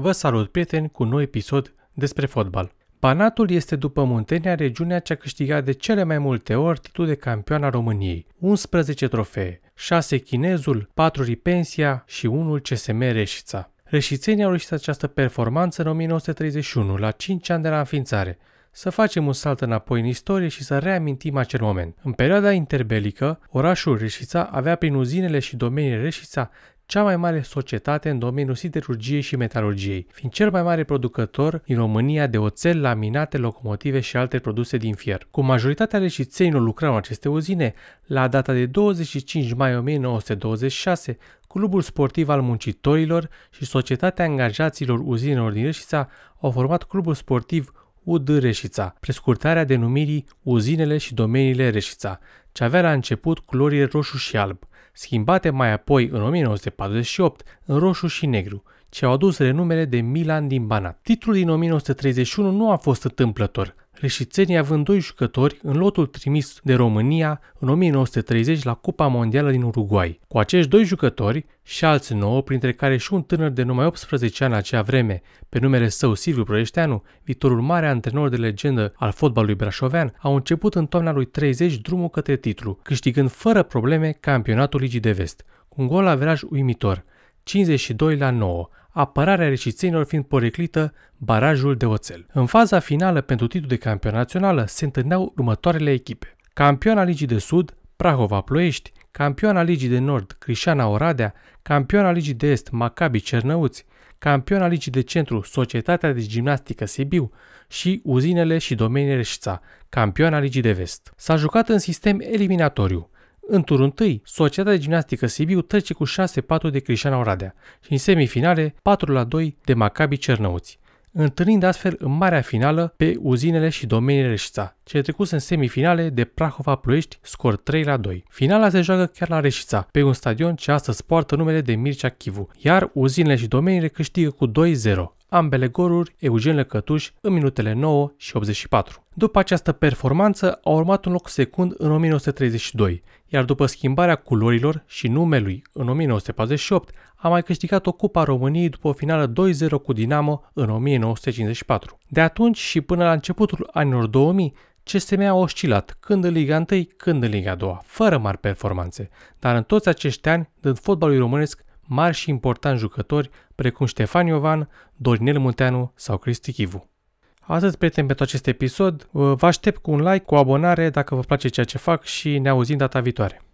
Vă salut, prieteni, cu un nou episod despre fotbal. Banatul este după Muntenia regiunea ce a câștigat de cele mai multe ori titlul de campion a României, 11 trofee, 6 chinezul, 4 Ripensia și 1 CSM Reșița. Reșițenii au reușit această performanță în 1931, la 5 ani de la înființare, să facem un salt înapoi în istorie și să reamintim acel moment. În perioada interbelică, orașul Reșița avea prin uzinele și domeniile Reșița cea mai mare societate în domeniul siderurgiei și metalurgiei, fiind cel mai mare producător din România de oțel, laminate, locomotive și alte produse din fier. Cu majoritatea reșițeinilor lucrau în aceste uzine, la data de 25 mai 1926, Clubul Sportiv al Muncitorilor și Societatea Angajaților Uzinelor din Reșița au format Clubul Sportiv UD Reșița, prescurtarea denumirii Uzinele și Domeniile Reșița, ce avea la început culorile roșu și alb, schimbate mai apoi în 1948 în roșu și negru, ce au adus renumele de Milan din Banat. Titlul din 1931 nu a fost întâmplător, Reșițenii având doi jucători în lotul trimis de România în 1930 la Cupa Mondială din Uruguay. Cu acești doi jucători și alți nouă, printre care și un tânăr de numai 18 ani acea vreme, pe numele său Silviu Proieșteanu, viitorul mare antrenor de legendă al fotbalului brașovean, au început în toamna lui 30 drumul către titlu, câștigând fără probleme campionatul Ligii de Vest, cu un gol la veraj uimitor – 52 la 9, apărarea reșițenilor fiind poreclită barajul de oțel. În faza finală pentru titlul de campion națională se întâlneau următoarele echipe. Campioana Ligii de Sud, Prahova Ploiești, campioana Ligii de Nord, Crișana Oradea, campioana Ligii de Est, Maccabi Cernăuți, campioana Ligii de Centru, Societatea de Gimnastică Sibiu și uzinele și domeniile Reșița, campioana Ligii de Vest. S-a jucat în sistem eliminatoriu. În turul 1, Societatea de Gimnastică Sibiu trece cu 6-4 de Crișana Oradea și în semifinale 4-2 de Maccabi Cernăuți, întâlnind astfel în marea finală pe uzinele și domeniile Reșița, cele trecuse în semifinale de Prahova Ploiești, scor 3 2. Finala se joacă chiar la Reșița, pe un stadion ce astăzi poartă numele de Mircea Chivu, iar uzinele și domeniile câștigă cu 2-0 ambele goluri Eugen Lăcătuș în minutele 9 și 84. După această performanță a urmat un loc secund în 1932, iar după schimbarea culorilor și numelui în 1948 a mai câștigat o Cupa României după o finală 2-0 cu Dinamo în 1954. De atunci și până la începutul anilor 2000, CSM a oscilat, când în Liga 1, când în Liga 2, fără mari performanțe, dar în toți acești ani, dând fotbalului românesc mari și importanti jucători precum Ștefan Iovan, Dorinel Munteanu sau Cristi Chivu. Atât, prieteni, pentru acest episod. Vă aștept cu un like, cu o abonare dacă vă place ceea ce fac și ne auzim data viitoare.